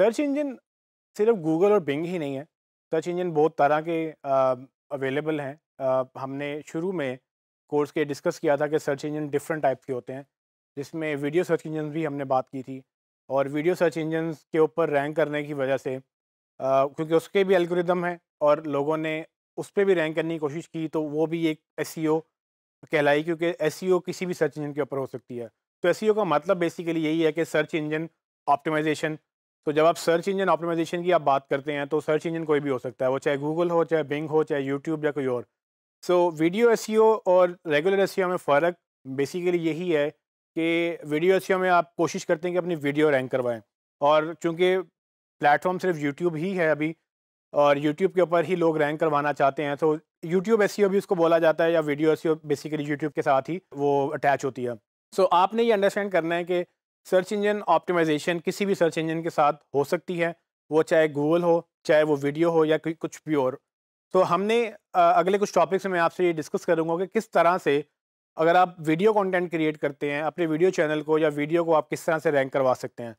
search engine सिर्फ Google और Bing ही नहीं है सर्च इंजन बहुत तरह के अवेलेबल हैं हमने शुरू में कोर्स के डिस्कस किया था कि सर्च इंजन डिफरेंट टाइप के होते हैं जिसमें वीडियो सर्च इंजन भी हमने बात की थी और वीडियो सर्च इंजन के ऊपर रैंक करने की वजह से आ, क्योंकि उसके भी एल्गोरिदम हैं और लोगों ने उस पर भी रैंक करने की कोशिश की तो वो भी एक एस e कहलाई क्योंकि एस e किसी भी सर्च इंजन के ऊपर हो सकती है तो एस e का मतलब बेसिकली यही है कि सर्च इंजन ऑप्टिमाइजेशन तो जब आप सर्च इंजन ऑप्टिमाइजेशन की आप बात करते हैं तो सर्च इंजन कोई भी हो सकता है वो चाहे गूगल हो चाहे बिंग हो चाहे यूट्यूब या कोई और सो वीडियो एस और रेगुलर एस e में फ़र्क बेसिकली यही है कि वीडियो एस e में आप कोशिश करते हैं कि अपनी वीडियो रैंक करवाएं और चूँकि प्लेटफॉर्म सिर्फ यूट्यूब ही है अभी और यूट्यूब के ऊपर ही लोग रैंक करवाना चाहते हैं तो यूट्यूब एस e भी उसको बोला जाता है या वीडियो एस बेसिकली यूट्यूब के साथ ही वो अटैच होती है सो so, आपने ये अंडरस्टैंड करना है कि सर्च इंजन ऑप्टिमाइजेशन किसी भी सर्च इंजन के साथ हो सकती है वो चाहे गूगल हो चाहे वो वीडियो हो या कुछ भी और तो हमने अगले कुछ टॉपिक्स में आपसे ये डिस्कस करूँगा कि किस तरह से अगर आप वीडियो कंटेंट क्रिएट करते हैं अपने वीडियो चैनल को या वीडियो को आप किस तरह से रैंक करवा सकते हैं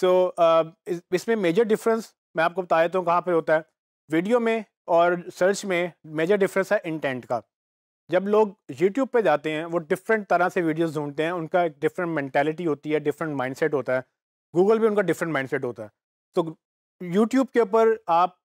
सो so, uh, इसमें मेजर डिफरेंस मैं आपको बता देता हूँ कहाँ पर होता है वीडियो में और सर्च में मेजर डिफरेंस है इंटेंट का जब लोग यूट्यूब पे जाते हैं वो डिफरेंट तरह से वीडियोस ढूंढते हैं उनका एक डिफरेंट मैंटेलिटी होती है डिफरेंट माइंडसेट होता है गूगल भी उनका डिफरेंट माइंडसेट होता है तो यूट्यूब के ऊपर आप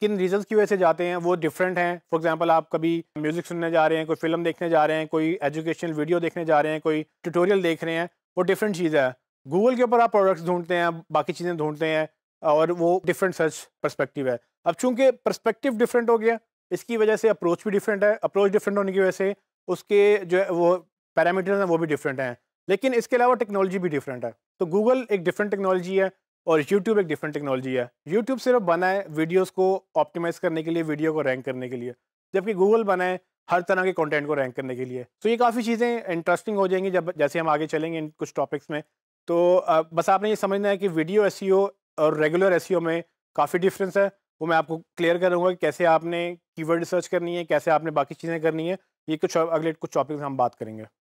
किन रीजन की वजह से जाते हैं वो डिफरेंट हैं फॉर एग्जांपल आप कभी म्यूज़िक सुनने जा रहे हैं कोई फिल्म देखने जा रहे हैं कोई एजुकेशनल वीडियो देखने जा रहे हैं कोई ट्यूटोरियल देख रहे हैं वो डिफरेंट चीज़ है गूगल के ऊपर आप प्रोडक्ट्स ढूंढते हैं बाकी चीज़ें ढूंढते हैं और वो डिफरेंट सर्च परस्पेक्टिव है अब चूंकि परस्पेक्टिव डिफरेंट हो गया इसकी वजह से अप्रोच भी डिफरेंट है अप्रोच डिफरेंट होने की वजह से उसके जो है वो पैरामीटर्स हैं वो भी डिफरेंट हैं लेकिन इसके अलावा टेक्नोलॉजी भी डिफरेंट है तो गूगल एक डिफरेंट टेक्नोलॉजी है और यूट्यूब एक डिफरेंट टेक्नोलॉजी है यूट्यूब सिर्फ बना है वीडियोज़ को ऑप्टिमाइज करने के लिए वीडियो को रैंक करने के लिए जबकि गूगल बना है हर तरह के कॉन्टेंट को रैंक करने के लिए तो ये काफ़ी चीज़ें इंटरेस्टिंग हो जाएंगी जब जैसे हम आगे चलेंगे इन कुछ टॉपिक्स में तो बस आपने ये समझना है कि वीडियो एस e और रेगुलर एस e में काफ़ी डिफरेंस है वो मैं आपको क्लियर करूँगा कि कैसे आपने कीवर्ड रिसर्च करनी है कैसे आपने बाकी चीज़ें करनी है ये कुछ अगले कुछ टॉपिक्स हम बात करेंगे